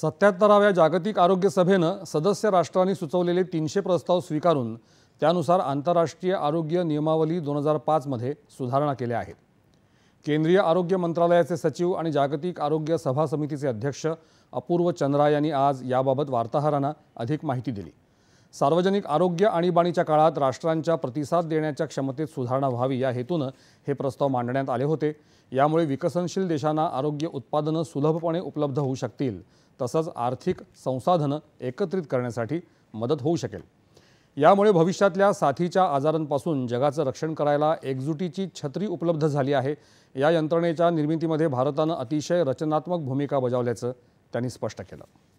सत्याहत्तराव्या जागतिक आरोग्य सभेनं सदस्य राष्ट्रांनी सुचवलेले तीनशे प्रस्ताव स्वीकारून त्यानुसार आंतरराष्ट्रीय आरोग्य नियमावली दोन हजार पाचमध्ये सुधारणा केल्या आहेत केंद्रीय आरोग्य मंत्रालयाचे सचिव आणि जागतिक आरोग्य सभा समितीचे अध्यक्ष अपूर्व चंद्रा यांनी आज याबाबत वार्ताहरांना अधिक माहिती दिली सार्वजनिक आरोग्य आणीबाणीच्या काळात राष्ट्रांच्या प्रतिसाद देण्याच्या क्षमतेत सुधारणा व्हावी या हेतूनं हे प्रस्ताव मांडण्यात आले होते यामुळे विकसनशील देशांना आरोग्य उत्पादनं सुलभपणे उपलब्ध होऊ शकतील तसंच आर्थिक संसाधनं एकत्रित करण्यासाठी मदत होऊ शकेल यामुळे भविष्यातल्या साथीच्या आजारांपासून जगाचं रक्षण करायला एकजुटीची छत्री उपलब्ध झाली आहे या यंत्रणेच्या निर्मितीमध्ये भारतानं अतिशय रचनात्मक भूमिका बजावल्याचं त्यांनी स्पष्ट केलं